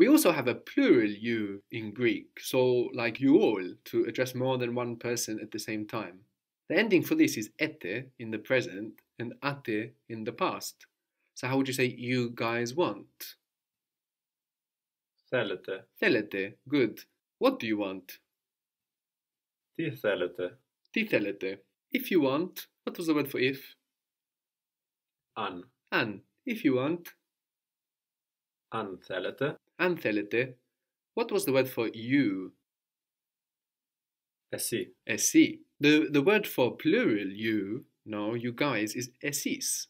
We also have a plural you in Greek, so like you all, to address more than one person at the same time. The ending for this is ete in the present and ate in the past. So how would you say you guys want? Θέλετε. Θέλετε. Good. What do you want? Τι θέλετε. Τι θέλετε. If you want, what was the word for if? An. An. If you want. Αν θέλετε αν θέλετε, what was the word for you? Εσύ. Εσύ. The, the word for plural you, no, you guys, is esis.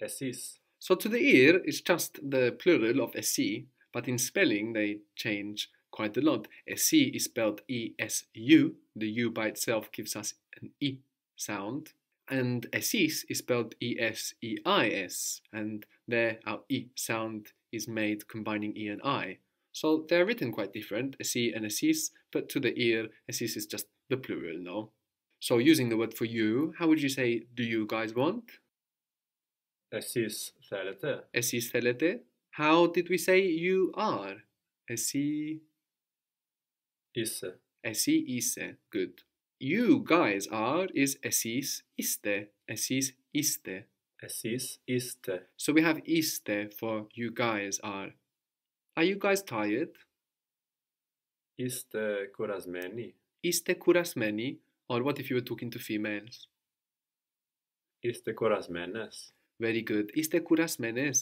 Esis. So to the ear, it's just the plural of esi, but in spelling they change quite a lot. Esi is spelled E-S-U. The U by itself gives us an E sound. And esis is spelled E-S-E-I-S, and there our E sound is made combining E and I. So they're written quite different, a C and a cis, but to the ear, a cis is just the plural, no? So using the word for you, how would you say, do you guys want? Esis θέλετε. How did we say you are? Esi. Είσαι. Esi είσαι. Good. You guys are is esis iste. Esis iste. Εσείς είστε. So we have iste for you guys are. Are you guys tired? Iste kurasmeni. Iste kurasmeni, Or what if you were talking to females? Iste kurasmenes. Very good. Iste kurasmenes.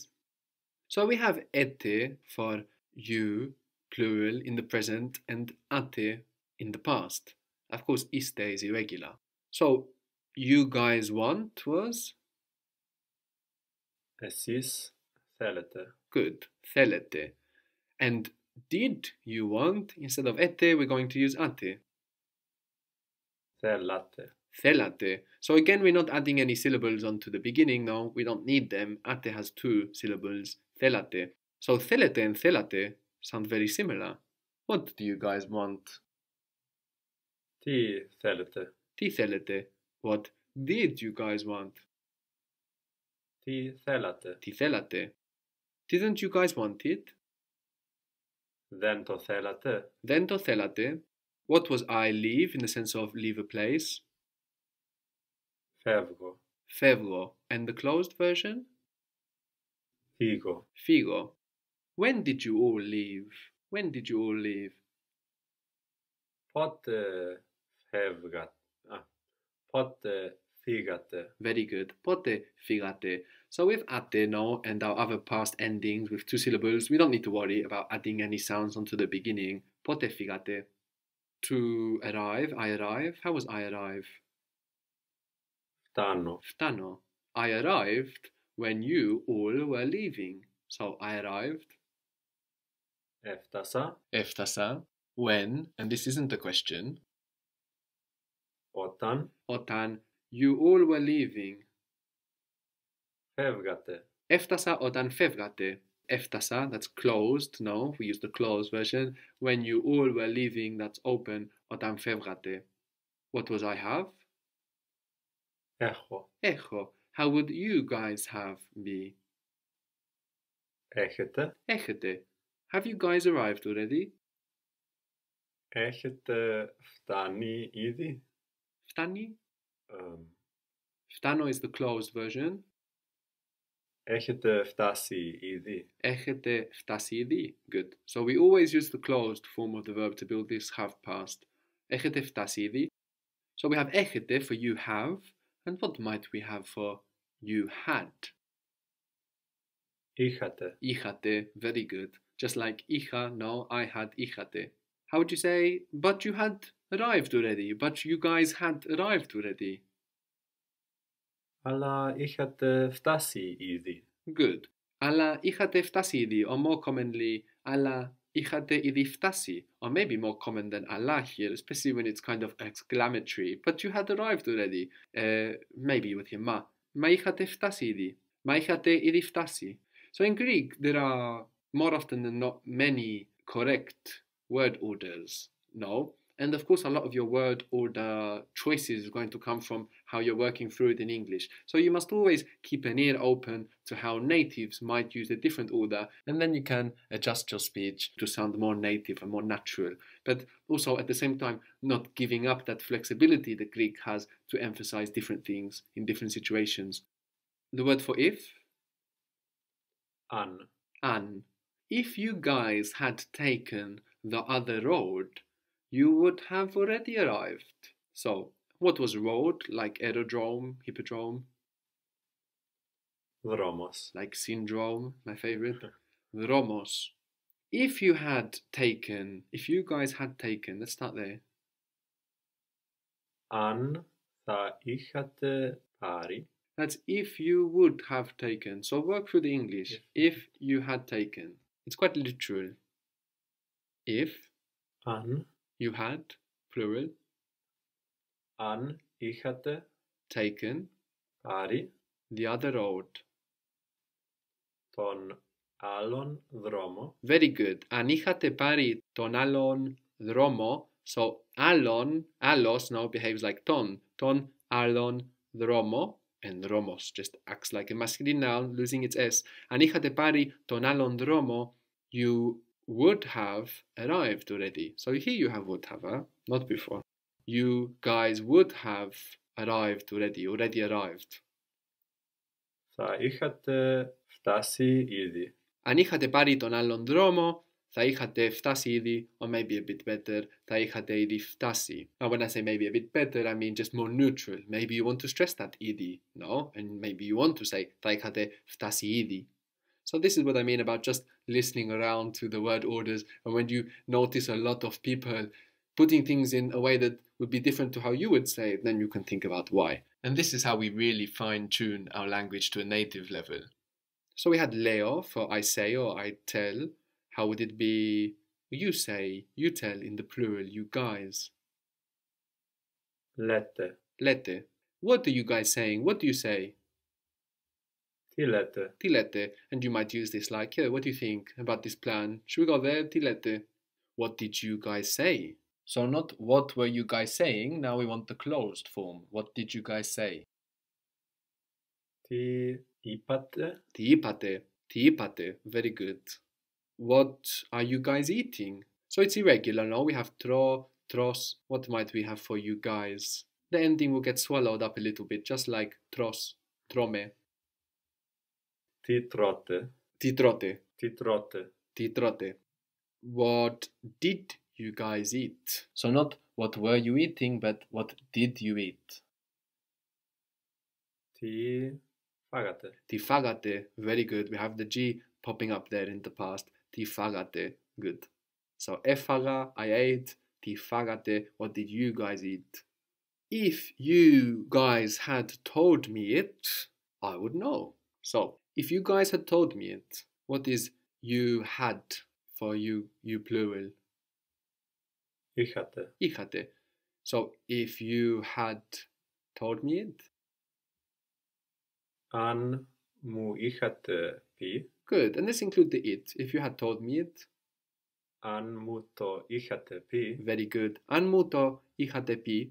So we have ete for you, plural, in the present, and ate in the past. Of course, iste is irregular. So, you guys want was أسيس thelete. Good. thelete. And did you want instead of ete we're going to use ate. Thelate. Thelate. So again we're not adding any syllables onto the beginning now. We don't need them. Ate has two syllables. Thelate. So thelete and thelate sound very similar. What do you guys want? Ti thelete. Ti thelete. What did you guys want? Τι θέλατε. Τι θέλατε. Didn't you guys want it? Δεν το θέλατε. Δεν το θέλατε. What was I leave in the sense of leave a place? Φεύγω. Φεύγω. And the closed version? Figo. Figo. When did you all leave? When did you all leave? Πότε φεύγατε. Πότε Fígate. Very good. Pote, fígate. So with ate now and our other past endings with two syllables, we don't need to worry about adding any sounds onto the beginning. Pote fígate. To arrive, I arrive. How was I arrive? Ftano. Ftano. I arrived when you all were leaving. So I arrived. Eftasa. Eftasa. When, and this isn't a question. Otan. Otan. You all were leaving. Φεύγατε. Έφτασα όταν φεύγατε. Έφτασα, that's closed, no, we use the closed version. When you all were leaving, that's open, όταν φεύγατε. What was I have? Έχω. Έχω. How would you guys have be? Έχετε. Έχετε. Have you guys arrived already? Έχετε φτάνει ήδη. Φτάνει. Um, Φτάνω is the closed version. Έχετε φτάσει ήδη. Έχετε φτάσει ήδη. Good. So we always use the closed form of the verb to build this have past. Έχετε φτάσει ήδη. So we have έχετε for you have. And what might we have for you had? Είχατε. Είχατε. Very good. Just like είχα, no, I had, είχατε. How would you say, but you had arrived already, but you guys had arrived already. Αλλά είχατε φτάσει ήδη. Good. Αλλά είχατε φτάσει ήδη, or more commonly, αλλά είχατε ήδη φτάσει, or maybe more common than αλλά here, especially when it's kind of exclamatory, but you had arrived already, uh, maybe with your μα. Μα είχατε φτάσει ήδη. Μα είχατε ήδη φτάσει. So in Greek, there are more often than not many correct word orders, no? And of course, a lot of your word order choices is going to come from how you're working through it in English. So you must always keep an ear open to how natives might use a different order, and then you can adjust your speech to sound more native and more natural. But also at the same time, not giving up that flexibility that Greek has to emphasize different things in different situations. The word for if? An. An. If you guys had taken the other road, you would have already arrived. So, what was road like aerodrome, hippodrome? Vromos. Like syndrome, my favorite. Vromos. If you had taken, if you guys had taken, let's start there. An tha είχατε πάρει. That's if you would have taken. So work through the English. If, if you had taken. It's quite literal. If. An you had, plural. An, ich hatte. Taken. Pari The other road. Ton alon dromo. Very good. ich hatte pari ton alon dromo. so alon allos now behaves like ton. Ton alon dromo And dromos just acts like a masculine noun, losing its s. ich hatte pari ton alon dromo. you would have arrived already. So here you have would have, huh? not before. You guys would have arrived already, already arrived. Θα είχατε φτάσει ήδη. Αν είχατε πάρει τον άλλον δρόμο, θα είχατε φτάσει ήδη, or maybe a bit better, θα είχατε ήδη φτάσει. Now when I say maybe a bit better, I mean just more neutral. Maybe you want to stress that ήδη, no? And maybe you want to say θα είχατε φτάσει ήδη. So this is what I mean about just listening around to the word orders and when you notice a lot of people putting things in a way that would be different to how you would say it, then you can think about why. And this is how we really fine tune our language to a native level. So we had Leo for I say or I tell. How would it be you say, you tell in the plural, you guys? Lette. Lette. What are you guys saying? What do you say? Tilete. Tilete. And you might use this like, yeah, what do you think about this plan? Should we go there? Tilete. What did you guys say? So not what were you guys saying, now we want the closed form. What did you guys say? Ti ipate. Ti ipate. Ti ipate. Very good. What are you guys eating? So it's irregular now. We have tro, tros. What might we have for you guys? The ending will get swallowed up a little bit, just like tros, trome. Titrote. Titrote. Titrote. Titrote. What did you guys eat? So not what were you eating, but what did you eat? Ti fagate. Ti fagate. Very good. We have the G popping up there in the past. Ti fagate. Good. So efaga, I ate. Ti fagate. What did you guys eat? If you guys had told me it, I would know. So if you guys had told me it, what is you had for you, you plural? Ich hatte. Ich hatte. So if you had told me it. An mu ich hatte pi. Good. And let's include the it. If you had told me it. an Anmuto είχατε pi. Very good. An μου το είχατε pi.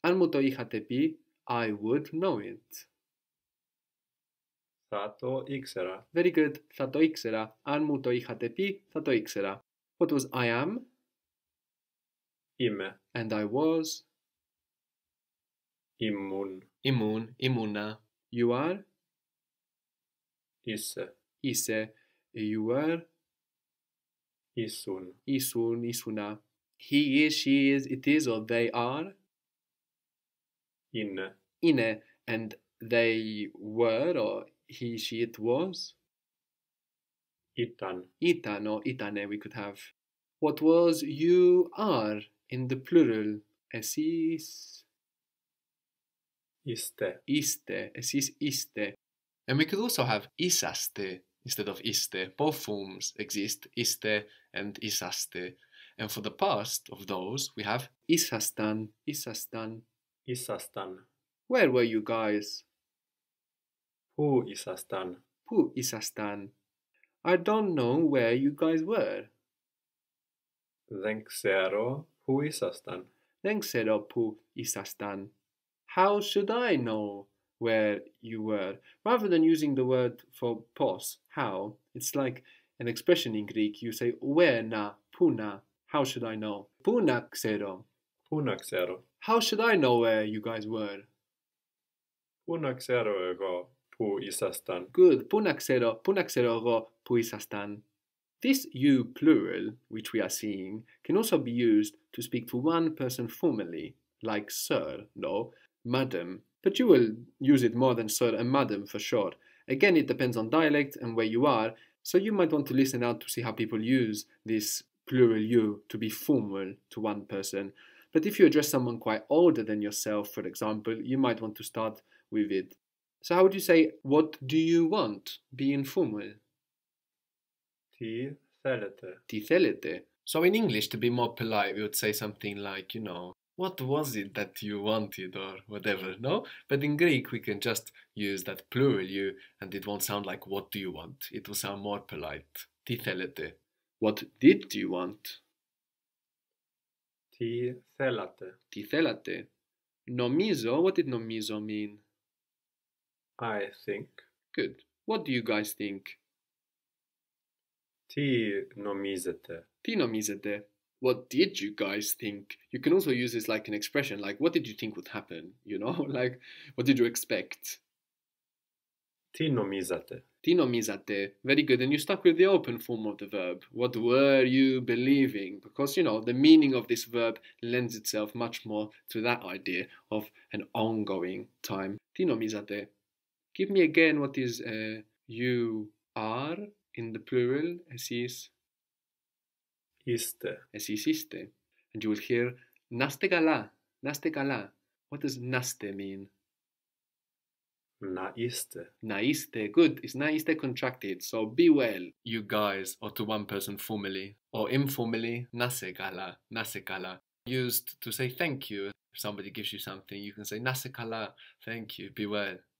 An μου το είχατε pi. I would know it. Θα το ήξερα. Very good. Θα το ήξερα. Αν μου το είχατε πει, θα το ήξερα. What was I am? Είμαι. And I was? Ήμουν. Ήμουν. Ήμουνα. You are? Είσαι. Είσαι. You were? Ήσουν. Ήσουν. Ήσουνα. He is, she is, it is, or they are? Είναι. Είναι. And they were or he, she, it was? Itan, itan or itane. Eh, we could have. What was you are in the plural? Esis. Iste, iste, esis, iste. And we could also have isaste instead of iste. Both forms exist, iste and isaste. And for the past of those, we have isastan, isastan, isastan. Where were you guys? Πού ήσασταν? Πού ήσασταν? I don't know where you guys were. Δεν ξέρω πού ήσασταν. Δεν ξέρω πού ήσασταν. How should I know where you were? Rather than using the word for pos, how, it's like an expression in Greek. You say where na, πού How should I know? Puna xero. ξέρω. Πού How should I know where you guys were? Πού να ego. Good. Πού να ξέρω, πού να ξέρω εγώ που This you plural, which we are seeing, can also be used to speak to one person formally, like sir, no, madam, but you will use it more than sir and madam for short. Again, it depends on dialect and where you are, so you might want to listen out to see how people use this plural you to be formal to one person. But if you address someone quite older than yourself, for example, you might want to start with it so how would you say, what do you want? Be informal. Ti θέλετε. θέλετε. So in English, to be more polite, we would say something like, you know, what was it that you wanted or whatever, no? But in Greek, we can just use that plural you and it won't sound like what do you want. It will sound more polite. Τι θέλετε. What did you want? Τι θέλατε. Τι θέλατε. Νομίζω, what did νομίζω mean? I think. Good. What do you guys think? Ti nomizete. Ti nomizete. What did you guys think? You can also use this like an expression, like what did you think would happen? You know, like what did you expect? Ti nomizate. Ti nomizate. Very good. And you stuck with the open form of the verb. What were you believing? Because, you know, the meaning of this verb lends itself much more to that idea of an ongoing time. Ti nomizate. Give me again what is uh, you are in the plural as is iste. As is iste. And you will hear naste gala, naste gala. What does naste mean? Naiste. Naiste, good. Is naiste contracted? So be well, you guys, or to one person formally or informally, nasekala, nasekala. Used to say thank you. If somebody gives you something, you can say nasekala, thank you, be well.